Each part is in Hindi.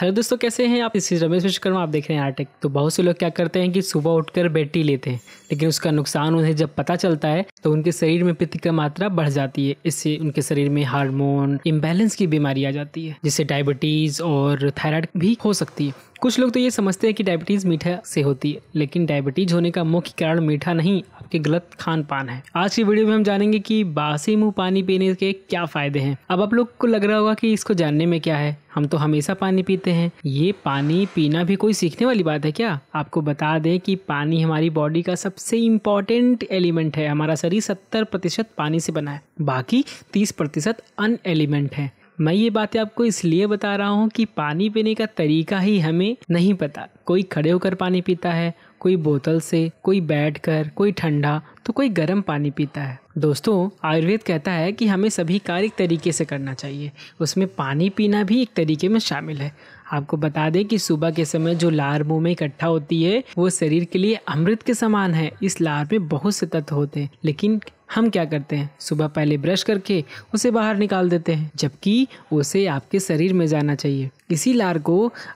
हेलो दोस्तों कैसे हैं आप इस रमेश विश्वकर्मा आप देख रहे हैं आर्टेक तो बहुत से लोग क्या करते हैं कि सुबह उठकर बैटरी लेते हैं लेकिन उसका नुकसान उन्हें जब पता चलता है तो उनके शरीर में पित्त की मात्रा बढ़ जाती है इससे उनके शरीर में हार्मोन इम्बैलेंस की बीमारी आ जाती है जिससे डायबिटीज़ और थायराइड भी हो सकती है कुछ लोग तो ये समझते हैं कि डायबिटीज़ मीठा से होती है लेकिन डायबिटीज होने का मुख्य कारण मीठा नहीं आपके गलत खान पान है आज की वीडियो में हम जानेंगे कि बासी मुंह पानी पीने के क्या फ़ायदे हैं अब आप लोग को लग रहा होगा कि इसको जानने में क्या है हम तो हमेशा पानी पीते हैं ये पानी पीना भी कोई सीखने वाली बात है क्या आपको बता दें कि पानी हमारी बॉडी का सबसे इम्पॉर्टेंट एलिमेंट है हमारा शरीर सत्तर प्रतिशत पानी से बना है बाकी तीस प्रतिशत अन एलिमेंट है मैं ये बातें आपको इसलिए बता रहा हूँ कि पानी पीने का तरीका ही हमें नहीं पता कोई खड़े होकर पानी पीता है कोई बोतल से कोई बैठ कर कोई ठंडा तो कोई गर्म पानी पीता है दोस्तों आयुर्वेद कहता है कि हमें सभी कार्य तरीके से करना चाहिए उसमें पानी पीना भी एक तरीके में शामिल है आपको बता दें कि सुबह के समय जो लार मुंह में इकट्ठा होती है वो शरीर के लिए अमृत के समान है इस लार में बहुत से तत्व होते हैं लेकिन हम क्या करते हैं सुबह पहले ब्रश करके उसे बाहर निकाल देते हैं जबकि उसे आपके शरीर में जाना चाहिए इसी लार को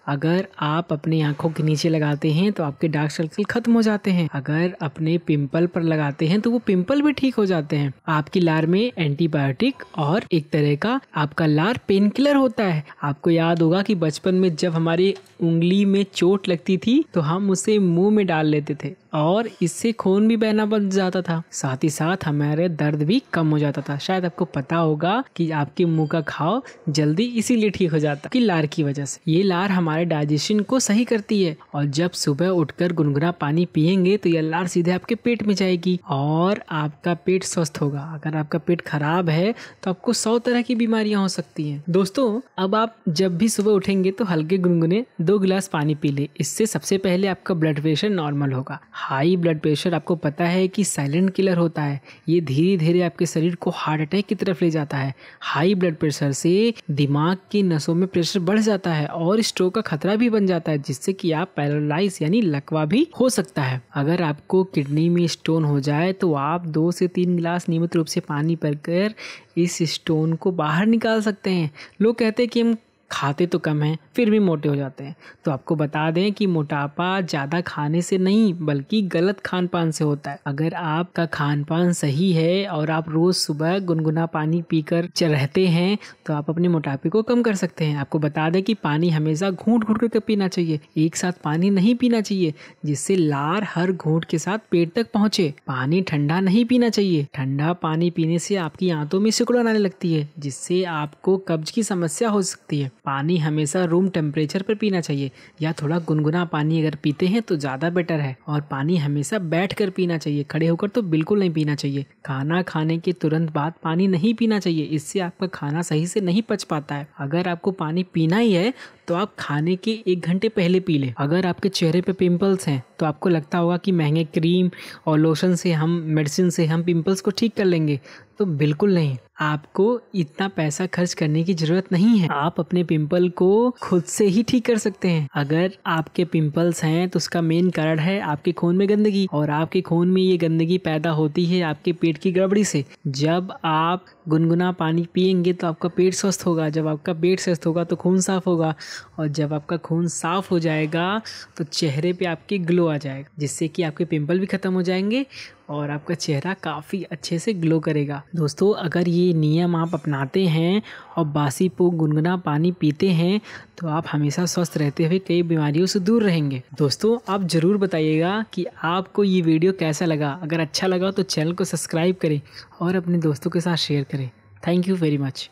अगर आप अपने आंखों के नीचे लगाते हैं तो आपके डार्क सर्कल खत्म हो जाते हैं अगर अपने पिंपल पर लगाते हैं तो वो पिंपल भी ठीक हो जाते हैं आपकी लार में एंटीबायोटिक और एक तरह का आपका लार पेन किलर होता है आपको याद होगा कि बचपन में जब हमारी उंगली में चोट लगती थी तो हम उसे मुंह में डाल लेते थे और इससे खून भी बहना बन जाता था साथ ही साथ हम मेरे दर्द भी कम हो जाता था शायद आपको पता होगा कि आपके मुंह का घाव जल्दी इसीलिए ठीक हो जाता कि लार की वजह से ये लार हमारे डाइजेशन को सही करती है और जब सुबह उठकर गुनगुना पानी पियेंगे तो यह लार सीधे आपके पेट में जाएगी और आपका पेट स्वस्थ होगा अगर आपका पेट खराब है तो आपको सौ तरह की बीमारियां हो सकती हैं दोस्तों अब आप जब भी सुबह उठेंगे तो हल्के गुनगुने दो गिलास पानी पी ले इससे सबसे पहले आपका ब्लड प्रेशर नॉर्मल होगा हाई ब्लड प्रेशर आपको पता है कि साइलेंट किलर होता है ये धीरे धीरे आपके शरीर को हार्ट अटैक की तरफ ले जाता है हाई ब्लड प्रेशर से दिमाग की नसों में प्रेशर बढ़ जाता है और स्ट्रोक का खतरा भी बन जाता है जिससे कि आप पैरालाइज यानी लकवा भी हो सकता है अगर आपको किडनी में स्टोन हो जाए तो आप दो से तीन गिलास नियमित रूप से पानी पर इस स्टोन को बाहर निकाल सकते हैं लोग कहते हैं कि हम खाते तो कम हैं फिर भी मोटे हो जाते हैं तो आपको बता दें कि मोटापा ज़्यादा खाने से नहीं बल्कि गलत खान पान से होता है अगर आपका खान पान सही है और आप रोज़ सुबह गुनगुना पानी पीकर रहते हैं तो आप अपने मोटापे को कम कर सकते हैं आपको बता दें कि पानी हमेशा घूट घूट करके पीना चाहिए एक साथ पानी नहीं पीना चाहिए जिससे लार हर घूट के साथ पेट तक पहुँचे पानी ठंडा नहीं पीना चाहिए ठंडा पानी पीने से आपकी आंतों में सिकुड़न आने लगती है जिससे आपको कब्ज की समस्या हो सकती है पानी हमेशा रूम टेम्परेचर पर पीना चाहिए या थोड़ा गुनगुना पानी अगर पीते हैं तो ज़्यादा बेटर है और पानी हमेशा बैठ कर पीना चाहिए खड़े होकर तो बिल्कुल नहीं पीना चाहिए खाना खाने के तुरंत बाद पानी नहीं पीना चाहिए इससे आपका खाना सही से नहीं पच पाता है अगर आपको पानी पीना ही है तो आप खाने के एक घंटे पहले पी लें अगर आपके चेहरे पे पिंपल्स हैं तो आपको लगता होगा कि महंगे क्रीम और लोशन से हम मेडिसिन से हम पिंपल्स को ठीक कर लेंगे तो बिल्कुल नहीं आपको इतना पैसा खर्च करने की जरूरत नहीं है आप अपने पिंपल को खुद से ही ठीक कर सकते हैं अगर आपके पिंपल्स हैं तो उसका मेन कारण है आपके खून में गंदगी और आपके खून में ये गंदगी पैदा होती है आपके पेट की गड़बड़ी से जब आप गुनगुना पानी पियेंगे तो आपका पेट स्वस्थ होगा जब आपका पेट स्वस्थ होगा तो खून साफ होगा और जब आपका खून साफ हो जाएगा तो चेहरे पे आपके ग्लो आ जाएगा जिससे कि आपके पिंपल भी ख़त्म हो जाएंगे और आपका चेहरा काफ़ी अच्छे से ग्लो करेगा दोस्तों अगर ये नियम आप अपनाते हैं और बासी पो गुनगुना पानी पीते हैं तो आप हमेशा स्वस्थ रहते हुए कई बीमारियों से दूर रहेंगे दोस्तों आप ज़रूर बताइएगा कि आपको ये वीडियो कैसा लगा अगर अच्छा लगा तो चैनल को सब्सक्राइब करें और अपने दोस्तों के साथ शेयर करें थैंक यू वेरी मच